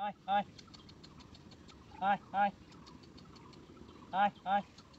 Hi, hi. Hi, hi. Hi, hi.